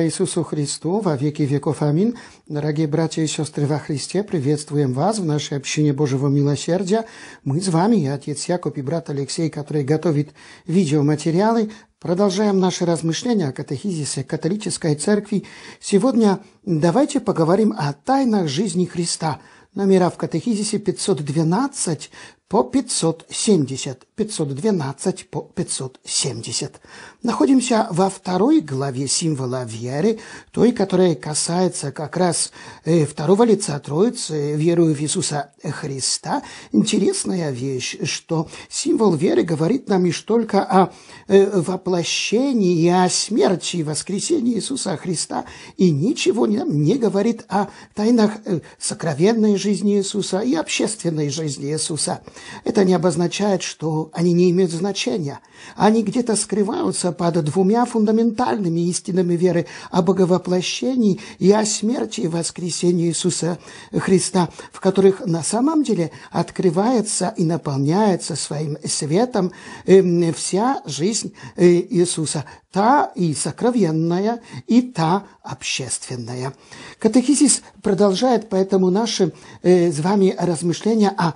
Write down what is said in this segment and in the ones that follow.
Слава Иисусу Христу во веки веков. Аминь. Дорогие братья и сестры во Христе, приветствуем вас в нашей общине Божьего милосердия. Мы с вами, я отец Яков и брат Алексей, который готовит видеоматериалы. Продолжаем наши размышления о катехизисе католической церкви. Сегодня давайте поговорим о тайнах жизни Христа. Номера в катехизисе 512 по 570, 512 по 570. Находимся во второй главе символа веры, той, которая касается как раз э, второго лица Троицы, веру в Иисуса Христа. Интересная вещь, что символ веры говорит нам лишь только о э, воплощении, и о смерти и воскресении Иисуса Христа, и ничего нам не говорит о тайнах э, сокровенной жизни Иисуса и общественной жизни Иисуса – это не обозначает, что они не имеют значения. Они где-то скрываются под двумя фундаментальными истинами веры о боговоплощении и о смерти и воскресении Иисуса Христа, в которых на самом деле открывается и наполняется своим светом эм, вся жизнь э, Иисуса, та и сокровенная, и та общественная. Катехизис продолжает поэтому наши э, с вами размышления о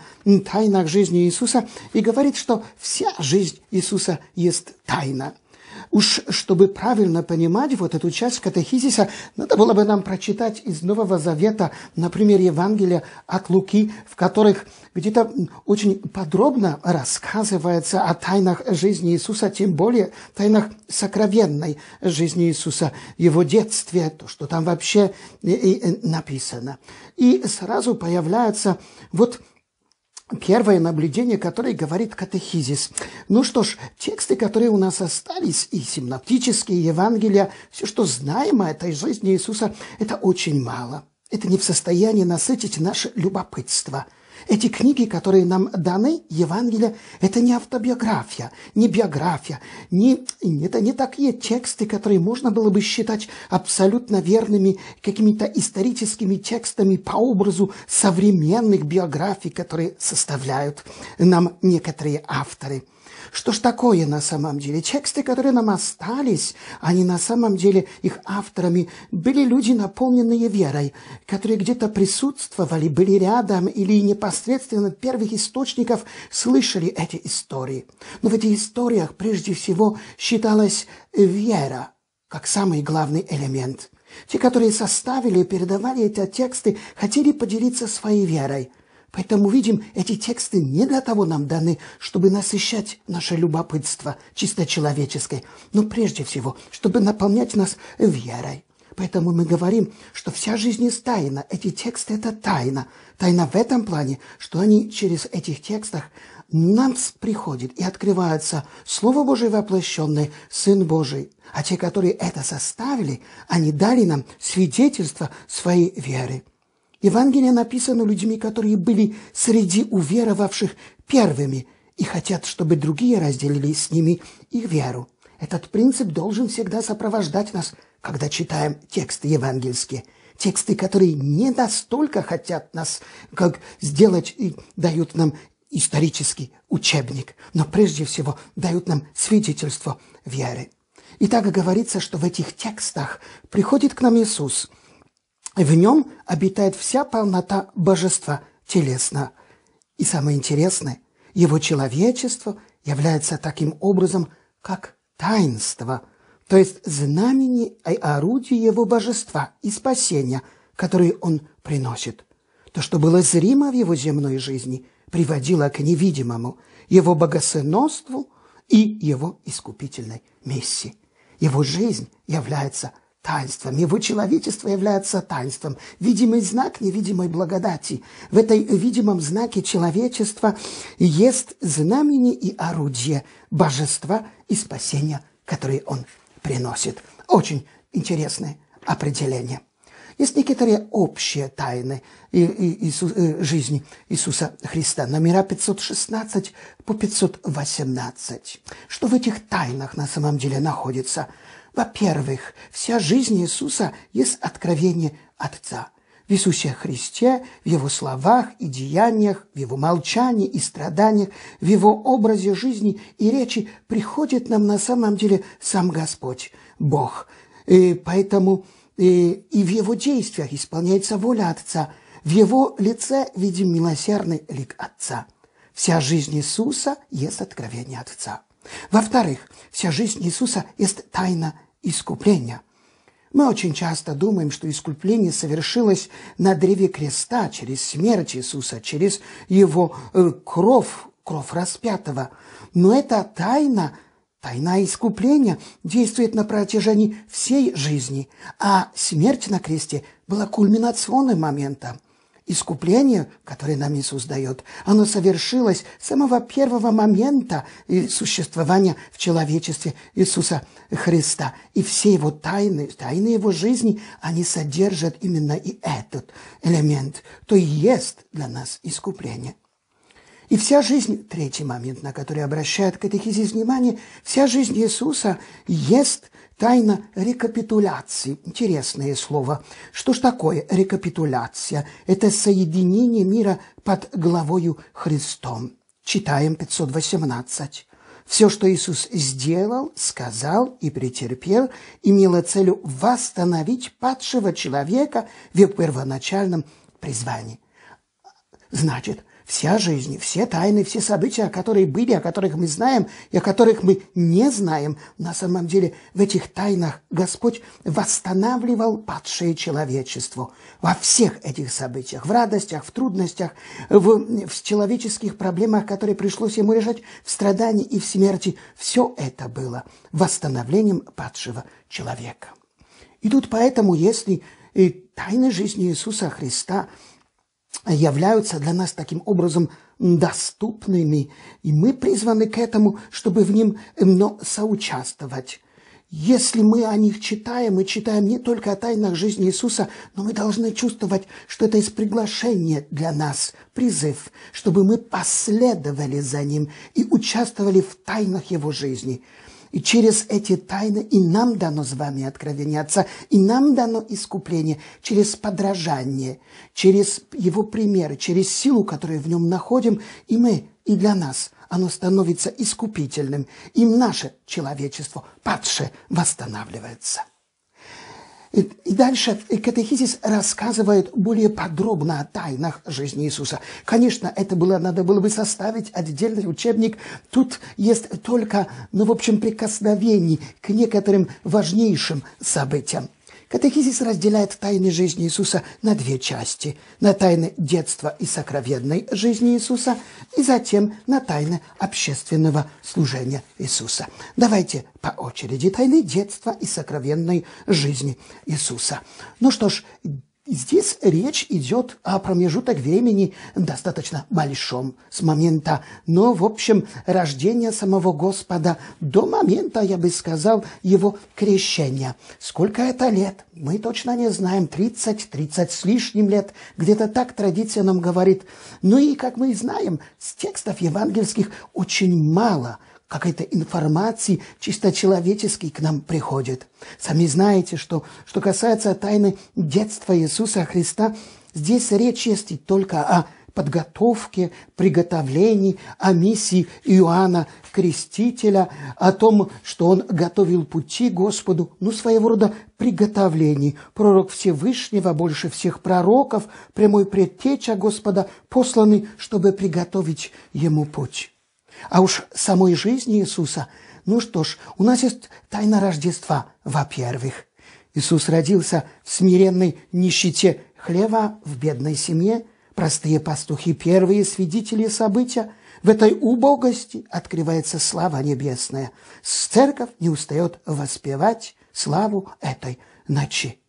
тайнах жизни Иисуса и говорит, что вся жизнь Иисуса есть тайна. Уж чтобы правильно понимать вот эту часть катехизиса, надо было бы нам прочитать из Нового Завета, например, Евангелие от Луки, в которых где-то очень подробно рассказывается о тайнах жизни Иисуса, тем более тайнах сокровенной жизни Иисуса, его детстве, то, что там вообще и написано. И сразу появляется вот первое наблюдение, которое говорит катехизис. Ну что ж, тексты, которые у нас остались, и симнаптические, и Евангелия, все, что знаем о этой жизни Иисуса, это очень мало. Это не в состоянии насытить наше любопытство – эти книги, которые нам даны, Евангелие, это не автобиография, не биография, не, это не такие тексты, которые можно было бы считать абсолютно верными какими-то историческими текстами по образу современных биографий, которые составляют нам некоторые авторы. Что ж такое на самом деле? Тексты, которые нам остались, они на самом деле, их авторами были люди, наполненные верой, которые где-то присутствовали, были рядом или непосредственно первых источников слышали эти истории. Но в этих историях прежде всего считалась вера как самый главный элемент. Те, которые составили и передавали эти тексты, хотели поделиться своей верой – Поэтому, видим, эти тексты не для того нам даны, чтобы насыщать наше любопытство чисто человеческое, но прежде всего, чтобы наполнять нас верой. Поэтому мы говорим, что вся жизнь есть тайна. Эти тексты – это тайна. Тайна в этом плане, что они через этих текстах нам приходит и открывается Слово Божие воплощенное, Сын Божий. А те, которые это составили, они дали нам свидетельство своей веры. Евангелие написано людьми, которые были среди уверовавших первыми и хотят, чтобы другие разделили с ними их веру. Этот принцип должен всегда сопровождать нас, когда читаем тексты евангельские. Тексты, которые не настолько хотят нас, как сделать и дают нам исторический учебник, но прежде всего дают нам свидетельство веры. И так говорится, что в этих текстах приходит к нам Иисус – в нем обитает вся полнота божества телесно. И самое интересное, его человечество является таким образом, как таинство, то есть знамение и орудие его божества и спасения, которые он приносит. То, что было зримо в его земной жизни, приводило к невидимому, его богосынству и его искупительной миссии. Его жизнь является – таинством. Его человечество является таинством. Видимый знак невидимой благодати. В этой видимом знаке человечества есть знамение и орудие божества и спасения, которые он приносит. Очень интересное определение. Есть некоторые общие тайны э, жизни Иисуса Христа. Номера 516 по 518. Что в этих тайнах на самом деле находится? Во-первых, вся жизнь Иисуса есть откровение Отца в Иисусе Христе, в Его словах и деяниях, в Его молчании и страданиях, в Его образе жизни и речи приходит нам на самом деле сам Господь, Бог. И поэтому и, и в Его действиях исполняется воля Отца, в Его лице видим милосердный лик Отца. Вся жизнь Иисуса есть откровение Отца. Во-вторых, вся жизнь Иисуса есть тайна искупления. Мы очень часто думаем, что искупление совершилось на древе креста, через смерть Иисуса, через его э, кровь, кровь распятого. Но эта тайна, тайна искупления действует на протяжении всей жизни, а смерть на кресте была кульминационным моментом. Искупление, которое нам Иисус дает, оно совершилось с самого первого момента существования в человечестве Иисуса Христа. И все его тайны, тайны его жизни, они содержат именно и этот элемент. То и есть для нас искупление. И вся жизнь, третий момент, на который обращает катехизис внимание, вся жизнь Иисуса есть Тайна рекапитуляции. Интересное слово. Что ж такое рекапитуляция? Это соединение мира под главою Христом. Читаем 518. Все, что Иисус сделал, сказал и претерпел, имело целью восстановить падшего человека в первоначальном призвании. Значит, Вся жизнь, все тайны, все события, которые были, о которых мы знаем и о которых мы не знаем, на самом деле в этих тайнах Господь восстанавливал падшее человечество. Во всех этих событиях, в радостях, в трудностях, в, в человеческих проблемах, которые пришлось ему решать, в страдании и в смерти, все это было восстановлением падшего человека. И тут поэтому, если и тайны жизни Иисуса Христа – являются для нас таким образом доступными, и мы призваны к этому, чтобы в ним э, соучаствовать. Если мы о них читаем, мы читаем не только о тайнах жизни Иисуса, но мы должны чувствовать, что это из приглашения для нас, призыв, чтобы мы последовали за Ним и участвовали в тайнах Его жизни. И через эти тайны и нам дано с вами откровение Отца, и нам дано искупление через подражание, через его примеры, через силу, которую в нем находим, и мы, и для нас оно становится искупительным, и наше человечество падше восстанавливается. И, и дальше катехизис рассказывает более подробно о тайнах жизни Иисуса. Конечно, это было, надо было бы составить отдельный учебник. Тут есть только, ну, в общем, прикосновений к некоторым важнейшим событиям. Катехизис разделяет тайны жизни Иисуса на две части. На тайны детства и сокровенной жизни Иисуса, и затем на тайны общественного служения Иисуса. Давайте по очереди тайны детства и сокровенной жизни Иисуса. Ну что ж, Здесь речь идет о промежуток времени достаточно большом с момента, но в общем рождения самого Господа до момента, я бы сказал, его крещения. Сколько это лет, мы точно не знаем, 30, 30 с лишним лет, где-то так традиция нам говорит. Ну и, как мы знаем, с текстов евангельских очень мало – какой-то информации чисто человеческой к нам приходит. Сами знаете, что, что касается тайны детства Иисуса Христа, здесь речь есть только о подготовке, приготовлении, о миссии Иоанна Крестителя, о том, что он готовил пути Господу, ну, своего рода приготовлений. Пророк Всевышнего, больше всех пророков, прямой предтеча Господа, посланный, чтобы приготовить ему путь. А уж самой жизни Иисуса. Ну что ж, у нас есть тайна Рождества, во-первых. Иисус родился в смиренной нищете хлева в бедной семье. Простые пастухи – первые свидетели события. В этой убогости открывается слава небесная. Церковь не устает воспевать славу этой ночи.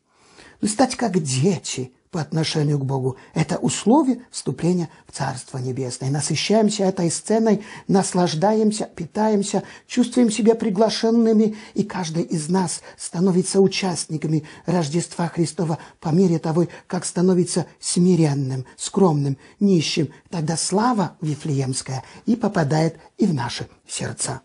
Ну, стать как дети – по отношению к Богу. Это условие вступления в Царство Небесное. Насыщаемся этой сценой, наслаждаемся, питаемся, чувствуем себя приглашенными, и каждый из нас становится участниками Рождества Христова по мере того, как становится смиренным, скромным, нищим. Тогда слава Вифлеемская и попадает и в наши сердца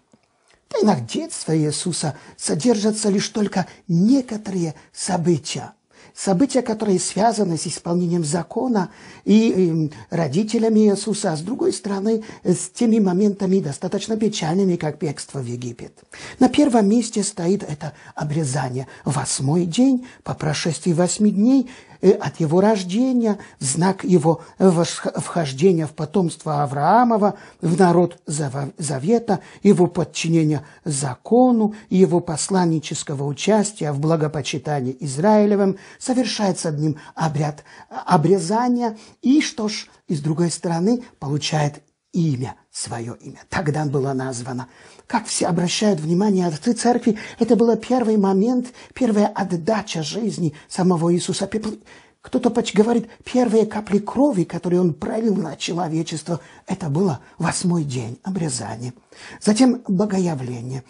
тайнах детства Иисуса содержатся лишь только некоторые события, события, которые связаны с исполнением закона и эм, родителями Иисуса, а с другой стороны, с теми моментами достаточно печальными, как бегство в Египет. На первом месте стоит это обрезание. Восьмой день, по прошествии восьми дней, Э, от его рождения, в знак его вхождения в потомство Авраамова, в народ Завета, его подчинения закону, его посланнического участия в благопочитании Израилевым, совершается одним обряд обрезания и, что ж, и с другой стороны, получает имя, свое имя. Тогда была названа как все обращают внимание отцы церкви, это был первый момент, первая отдача жизни самого Иисуса. Кто-то говорит, первые капли крови, которые он пролил на человечество, это было восьмой день обрезания. Затем богоявление.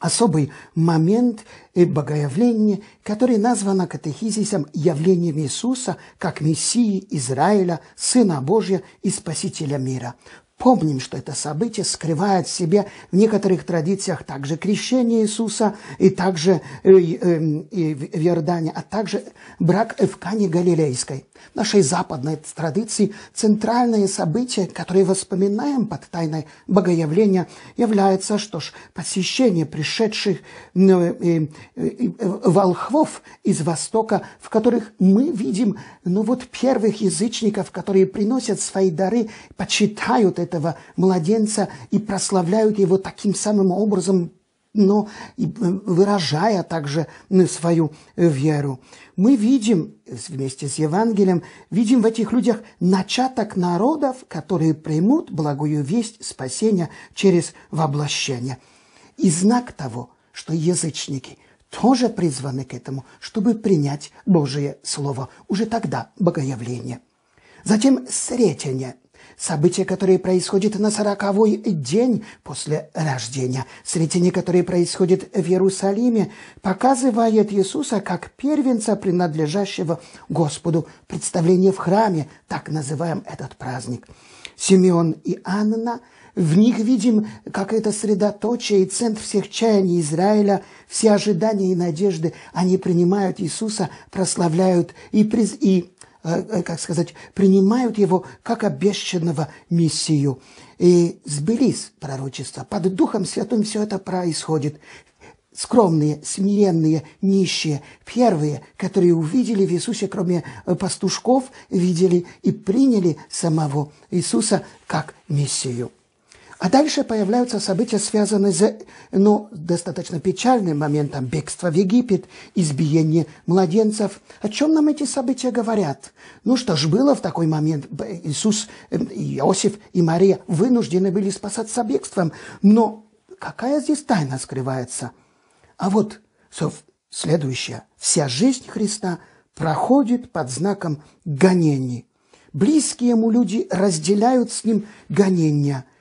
Особый момент и э, богоявление, которое названо катехизисом явлением Иисуса как Мессии Израиля, Сына Божия и Спасителя мира. Помним, что это событие скрывает в себе в некоторых традициях также крещение Иисуса и также э, э, э, в а также брак в Кане Галилейской. В нашей западной традиции центральное событие, которое воспоминаем под тайной богоявления, является, что ж, посещение пришедших э, э, э, волхвов из Востока, в которых мы видим, ну вот, первых язычников, которые приносят свои дары, почитают этого младенца и прославляют его таким самым образом, но э, выражая также э, свою э, веру. Мы видим вместе с Евангелием, видим в этих людях начаток народов, которые примут благую весть спасения через воплощение. И знак того, что язычники тоже призваны к этому, чтобы принять Божие Слово. Уже тогда богоявление. Затем сретение – События, которые происходят на сороковой день после рождения, сретение, которое происходит в Иерусалиме, показывает Иисуса как первенца, принадлежащего Господу. Представление в храме, так называем этот праздник. Симеон и Анна – в них видим, как это средоточие и центр всех чаяний Израиля, все ожидания и надежды. Они принимают Иисуса, прославляют и, приз... и Э, э, как сказать, принимают его как обещанного миссию. И сбылись пророчества. Под Духом Святым все это происходит. Скромные, смиренные, нищие, первые, которые увидели в Иисусе, кроме э, пастушков, видели и приняли самого Иисуса как миссию. А дальше появляются события, связанные с ну, достаточно печальным моментом бегства в Египет, избиение младенцев. О чем нам эти события говорят? Ну что ж, было в такой момент. Иисус, эм, Иосиф и Мария вынуждены были спасаться бегством. Но какая здесь тайна скрывается? А вот следующее. Вся жизнь Христа проходит под знаком гонений. Близкие ему люди разделяют с ним гонения –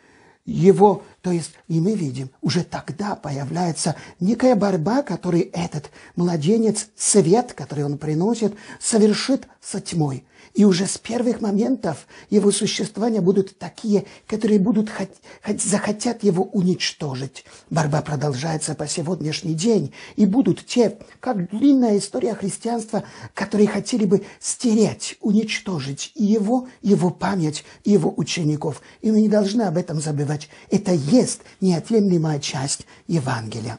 его, то есть, и мы видим, уже тогда появляется некая борьба, которую этот младенец, свет, который он приносит, совершит со тьмой – и уже с первых моментов его существования будут такие, которые будут хоть, хоть захотят его уничтожить. Борьба продолжается по сегодняшний день. И будут те, как длинная история христианства, которые хотели бы стереть, уничтожить и его, его память, и его учеников. И мы не должны об этом забывать. Это есть неотъемлемая часть Евангелия.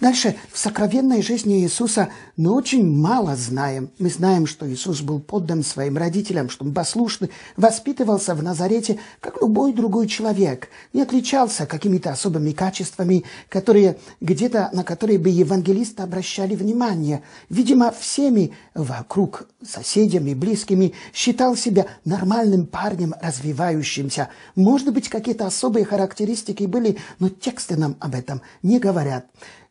Дальше в сокровенной жизни Иисуса мы очень мало знаем. Мы знаем, что Иисус был поддан своим родителям, что он послушный, воспитывался в Назарете, как любой другой человек, не отличался какими-то особыми качествами, которые где-то, на которые бы евангелисты обращали внимание. Видимо, всеми вокруг, соседями, близкими, считал себя нормальным парнем, развивающимся. Может быть, какие-то особые характеристики были, но тексты нам об этом не говорят.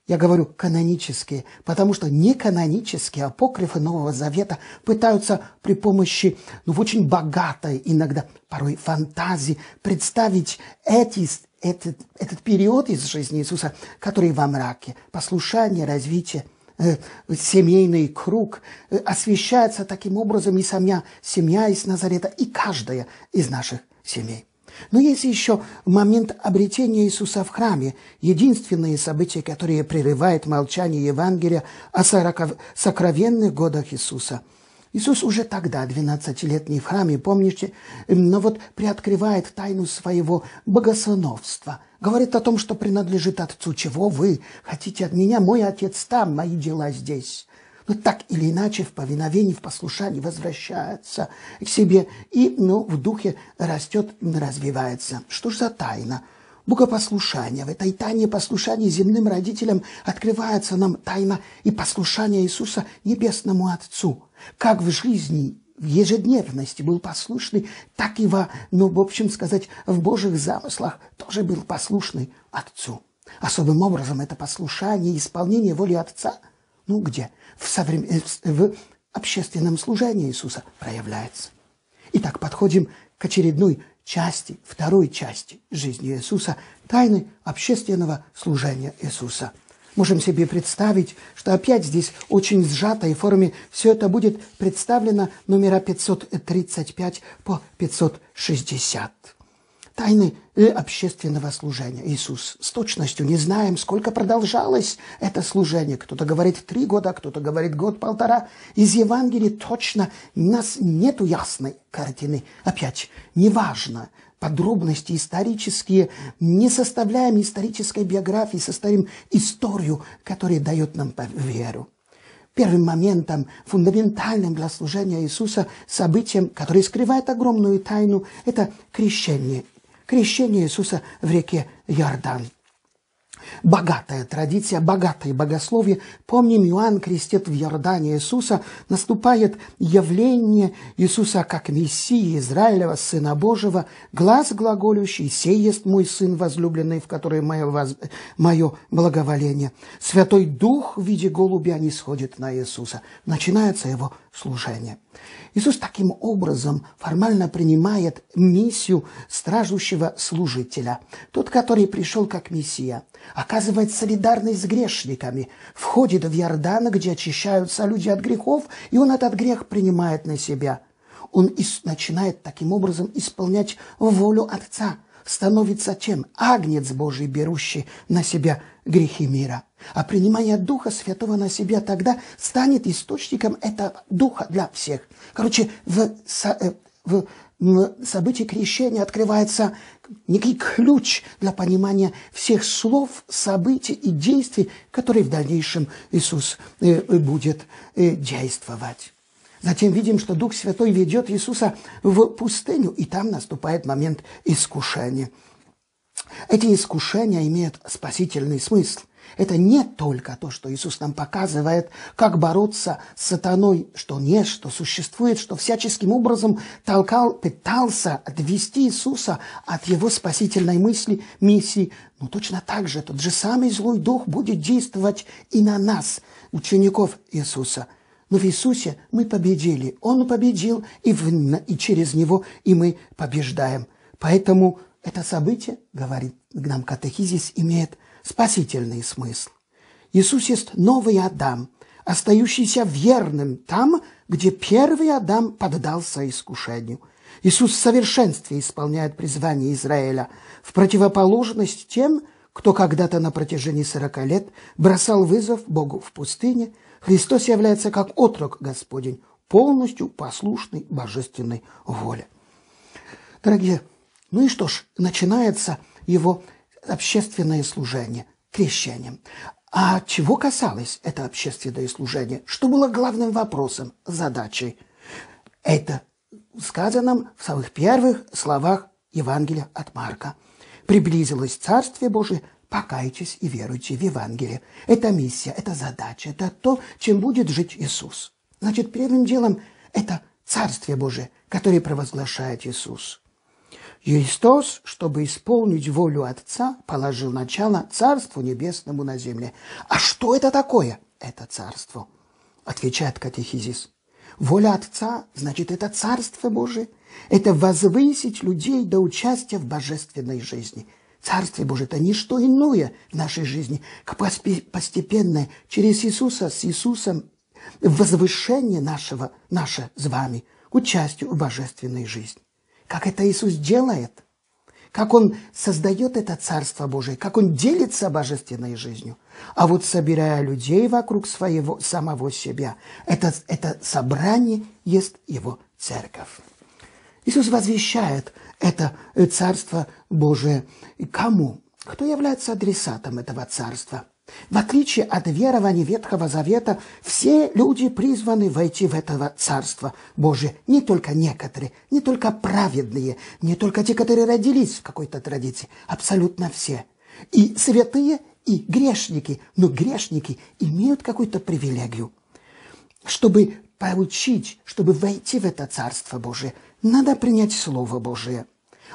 Я говорю канонические, потому что неканонические апокрифы Нового Завета пытаются при помощи, ну, в очень богатой иногда, порой фантазии, представить эти, этот, этот период из жизни Иисуса, который во мраке, послушание, развитие, э, семейный круг, э, освещается таким образом и самя семья из Назарета, и каждая из наших семей. Но есть еще момент обретения Иисуса в храме, единственное событие, которое прерывает молчание Евангелия о сокровенных годах Иисуса. Иисус уже тогда, 12-летний в храме, помните, но вот приоткрывает тайну своего богословства, говорит о том, что принадлежит Отцу, чего вы хотите от меня, мой Отец там, мои дела здесь но так или иначе в повиновении, в послушании возвращается к себе и ну, в духе растет, развивается. Что ж за тайна? богопослушания. В этой тайне послушания земным родителям открывается нам тайна и послушание Иисуса Небесному Отцу. Как в жизни в ежедневности был послушный, так и во, ну, в общем сказать, в Божьих замыслах тоже был послушный Отцу. Особым образом это послушание, исполнение воли Отца – ну где? В, соврем... Э, в общественном служении Иисуса проявляется. Итак, подходим к очередной части, второй части жизни Иисуса, тайны общественного служения Иисуса. Можем себе представить, что опять здесь очень сжатой форме все это будет представлено номера 535 по 560 тайны общественного служения. Иисус с точностью не знаем, сколько продолжалось это служение. Кто-то говорит три года, кто-то говорит год-полтора. Из Евангелия точно у нас нету ясной картины. Опять, неважно, подробности исторические, не составляем исторической биографии, составим историю, которая дает нам веру первым моментом, фундаментальным для служения Иисуса событием, которое скрывает огромную тайну, это крещение крещение Иисуса в реке Иордан. Богатая традиция, богатое богословие. Помним, Иоанн крестит в Иордане Иисуса. Наступает явление Иисуса как Мессии Израилева, Сына Божьего. Глаз глаголющий, сей есть мой Сын возлюбленный, в который мое, воз... мое благоволение. Святой Дух в виде голубя не сходит на Иисуса. Начинается его служение. Иисус таким образом формально принимает миссию стражущего служителя. Тот, который пришел как Мессия, оказывает солидарность с грешниками, входит в Ярдан, где очищаются люди от грехов, и он этот грех принимает на себя. Он начинает таким образом исполнять волю Отца – становится чем? Агнец Божий, берущий на себя грехи мира. А принимание Духа Святого на себя тогда станет источником этого Духа для всех. Короче, в, э, в, в событии крещения открывается некий ключ для понимания всех слов, событий и действий, которые в дальнейшем Иисус э, будет э, действовать. Затем видим, что Дух Святой ведет Иисуса в пустыню, и там наступает момент искушения. Эти искушения имеют спасительный смысл. Это не только то, что Иисус нам показывает, как бороться с сатаной, что нет, что существует, что всяческим образом толкал, пытался отвести Иисуса от его спасительной мысли, миссии. Но точно так же тот же самый злой дух будет действовать и на нас, учеников Иисуса – но в Иисусе мы победили. Он победил, и, в, и через Него и мы побеждаем. Поэтому это событие, говорит нам катехизис, имеет спасительный смысл. Иисус есть новый Адам, остающийся верным там, где первый Адам поддался искушению. Иисус в совершенстве исполняет призвание Израиля, в противоположность тем, кто когда-то на протяжении сорока лет бросал вызов Богу в пустыне – Христос является как отрок Господень, полностью послушный божественной воле. Дорогие, ну и что ж, начинается его общественное служение крещением. А чего касалось это общественное служение? Что было главным вопросом, задачей? Это сказано в самых первых словах Евангелия от Марка. «Приблизилось Царствие Божие Покайтесь и веруйте в Евангелие. Это миссия, это задача, это то, чем будет жить Иисус. Значит, первым делом это Царствие Божие, которое провозглашает Иисус. Христос, чтобы исполнить волю Отца, положил начало Царству Небесному на земле. А что это такое? Это Царство, отвечает катехизис. Воля Отца, значит, это Царство Божие. Это возвысить людей до участия в божественной жизни. Царствие Божие – это не что иное в нашей жизни, как постепенное, через Иисуса, с Иисусом, возвышение нашего, наше с вами, участию в божественной жизни. Как это Иисус делает, как Он создает это Царство Божие, как Он делится божественной жизнью. А вот собирая людей вокруг своего, самого себя, это, это собрание есть Его церковь. Иисус возвещает – это э, Царство Божие кому? Кто является адресатом этого Царства? В отличие от верований Ветхого Завета, все люди призваны войти в это Царство Божие. Не только некоторые, не только праведные, не только те, которые родились в какой-то традиции. Абсолютно все. И святые, и грешники. Но грешники имеют какую-то привилегию. Чтобы получить, чтобы войти в это Царство Божие – надо принять Слово Божие.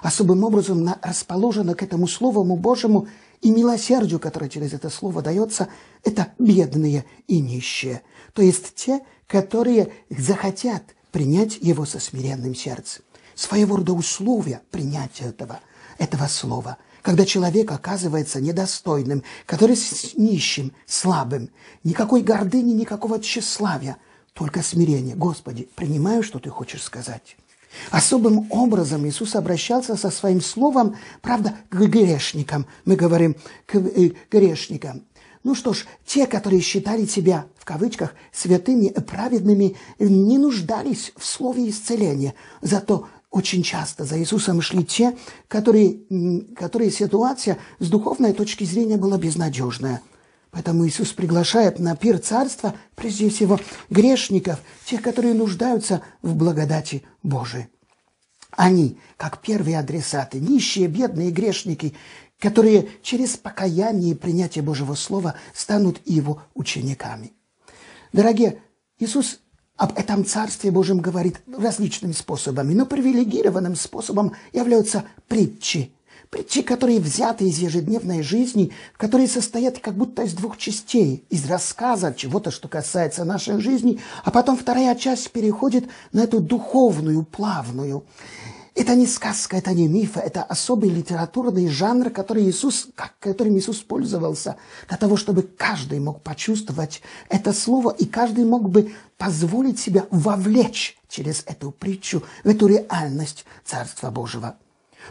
Особым образом расположено к этому Слову Божьему и милосердию, которое через это слово дается, это бедные и нищие. То есть те, которые захотят принять его со смиренным сердцем. Своего рода условия принятия этого, этого слова – когда человек оказывается недостойным, который с нищим, слабым, никакой гордыни, никакого тщеславия, только смирение. Господи, принимаю, что ты хочешь сказать. Особым образом Иисус обращался со своим словом, правда, к грешникам. Мы говорим к э, грешникам. Ну что ж, те, которые считали себя, в кавычках, святыми, праведными, не нуждались в слове исцеления. Зато очень часто за Иисусом шли те, которые, которые ситуация с духовной точки зрения была безнадежная – Поэтому Иисус приглашает на пир царства, прежде всего, грешников, тех, которые нуждаются в благодати Божией. Они, как первые адресаты, нищие, бедные грешники, которые через покаяние и принятие Божьего Слова станут его учениками. Дорогие, Иисус об этом Царстве Божьем говорит различными способами, но привилегированным способом являются притчи – Притчи, которые взяты из ежедневной жизни, которые состоят как будто из двух частей, из рассказа чего-то, что касается нашей жизни, а потом вторая часть переходит на эту духовную, плавную. Это не сказка, это не миф, это особый литературный жанр, который Иисус, которым Иисус пользовался для того, чтобы каждый мог почувствовать это слово, и каждый мог бы позволить себя вовлечь через эту притчу в эту реальность Царства Божьего.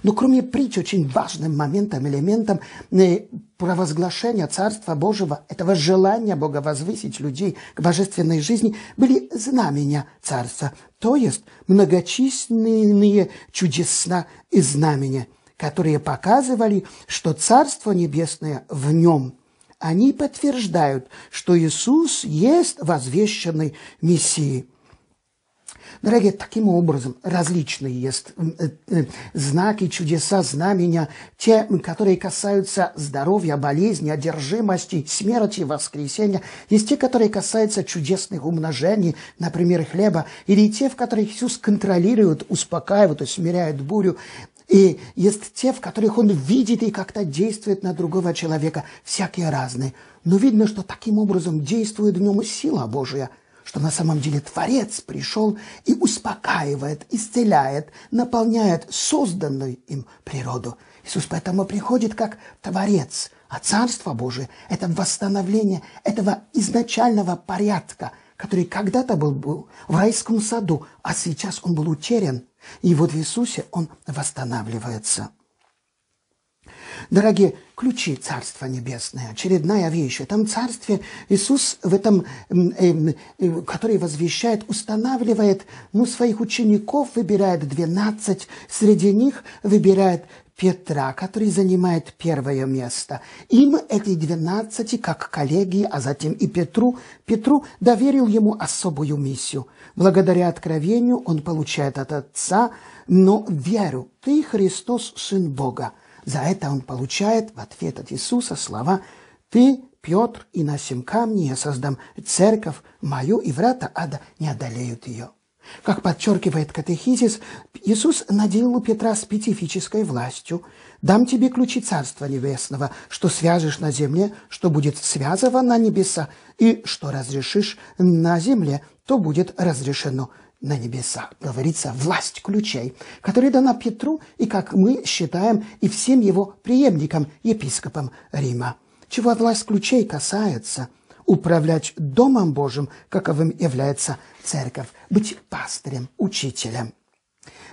Но кроме притч, очень важным моментом, элементом э, провозглашения Царства Божьего, этого желания Бога возвысить людей к божественной жизни, были знамения Царства, то есть многочисленные чудесна и знамения, которые показывали, что Царство Небесное в нем. Они подтверждают, что Иисус есть возвещенный Мессией. Дорогие, таким образом различные есть э, э, знаки, чудеса, знамения, те, которые касаются здоровья, болезни, одержимости, смерти, воскресения. Есть те, которые касаются чудесных умножений, например, хлеба, или те, в которых Иисус контролирует, успокаивает, усмиряет бурю. И есть те, в которых он видит и как-то действует на другого человека, всякие разные. Но видно, что таким образом действует в нем сила Божия – что на самом деле Творец пришел и успокаивает, исцеляет, наполняет созданную им природу. Иисус поэтому приходит как Творец, а Царство Божие – это восстановление этого изначального порядка, который когда-то был, был в райском саду, а сейчас он был утерян. И вот в Иисусе он восстанавливается – Дорогие, ключи Царства Небесное, очередная вещь. В этом Царстве Иисус, в этом, э, э, который возвещает, устанавливает, ну, своих учеников выбирает 12, среди них выбирает Петра, который занимает первое место. Им эти двенадцати, как коллеги, а затем и Петру, Петру доверил ему особую миссию. Благодаря откровению он получает от Отца, но веру, ты Христос, Сын Бога. За это он получает в ответ от Иисуса слова «Ты, Петр, и на сем камне я создам церковь мою, и врата ада не одолеют ее». Как подчеркивает катехизис, Иисус наделил Петра специфической властью. «Дам тебе ключи Царства Небесного, что свяжешь на земле, что будет связано на небеса, и что разрешишь на земле, то будет разрешено на небесах. Говорится, власть ключей, которая дана Петру и, как мы считаем, и всем его преемникам, епископам Рима. Чего власть ключей касается – управлять Домом Божьим, каковым является церковь, быть пастырем, учителем.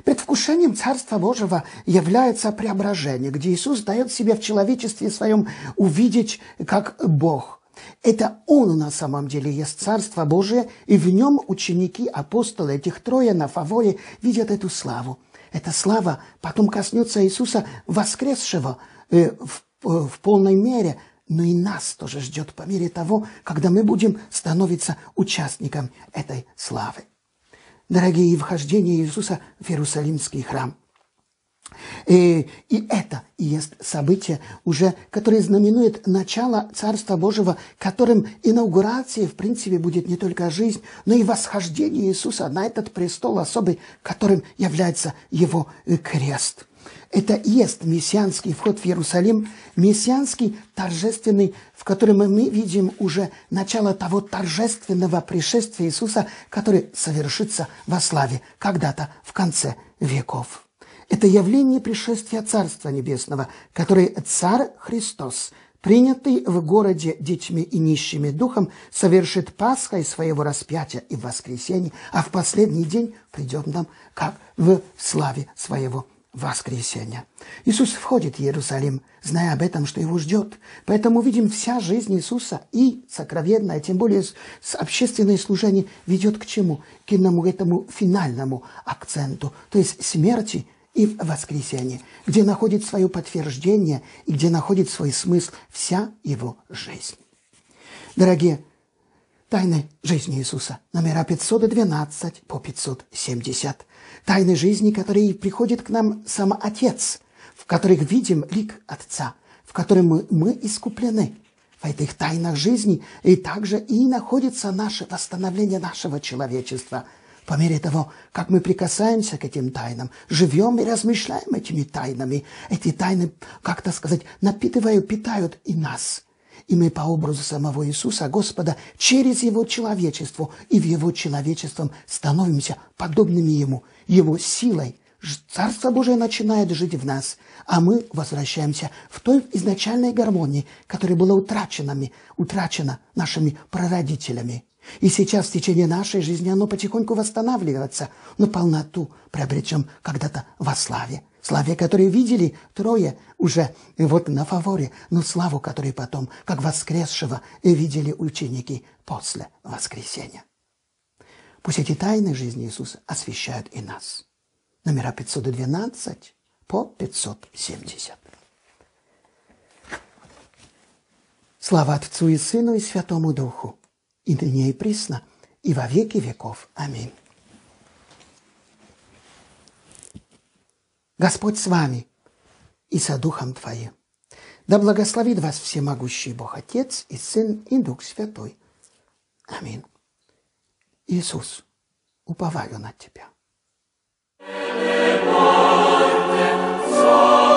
Предвкушением Царства Божьего является преображение, где Иисус дает себе в человечестве своем увидеть, как Бог – это Он на самом деле есть Царство Божие, и в Нем ученики, апостолы, этих трое на фаворе видят эту славу. Эта слава потом коснется Иисуса воскресшего э, в, э, в полной мере, но и нас тоже ждет по мере того, когда мы будем становиться участником этой славы. Дорогие, вхождение Иисуса в Иерусалимский храм – и, э, и это и есть событие, уже, которое знаменует начало Царства Божьего, которым инаугурацией, в принципе, будет не только жизнь, но и восхождение Иисуса на этот престол особый, которым является его э, крест. Это и есть мессианский вход в Иерусалим, мессианский торжественный, в котором мы видим уже начало того торжественного пришествия Иисуса, который совершится во славе когда-то в конце веков. Это явление пришествия Царства Небесного, которое Царь Христос, принятый в городе детьми и нищими духом, совершит Пасхой своего распятия и воскресения, а в последний день придет нам, как в славе своего воскресения. Иисус входит в Иерусалим, зная об этом, что его ждет. Поэтому видим, вся жизнь Иисуса и сокровенная, тем более с общественное служение ведет к чему? К этому, этому финальному акценту, то есть смерти – и в воскресенье, где находит свое подтверждение и где находит свой смысл вся его жизнь. Дорогие, тайны жизни Иисуса, номера 512 по 570. Тайны жизни, которые приходит к нам сам Отец, в которых видим лик Отца, в котором мы, мы искуплены. В этих тайнах жизни и также и находится наше восстановление нашего человечества – по мере того, как мы прикасаемся к этим тайнам, живем и размышляем этими тайнами, эти тайны, как-то сказать, напитывают, питают и нас. И мы по образу самого Иисуса, Господа, через Его человечество и в Его человечеством становимся подобными Ему, Его силой. Царство Божие начинает жить в нас, а мы возвращаемся в той изначальной гармонии, которая была утрачена, утрачена нашими прародителями – и сейчас в течение нашей жизни оно потихоньку восстанавливается, но полноту приобретем когда-то во славе. Славе, которую видели трое уже э, вот на фаворе, но славу, которую потом, как воскресшего, э, видели ученики после воскресения. Пусть эти тайны жизни Иисуса освещают и нас. Номера 512 по 570. Слава Отцу и Сыну и Святому Духу и ныне и присно, и во веки веков. Аминь. Господь с вами и со Духом Твоим. Да благословит вас всемогущий Бог Отец и Сын и Дух Святой. Аминь. Иисус, уповаю на Тебя. Thank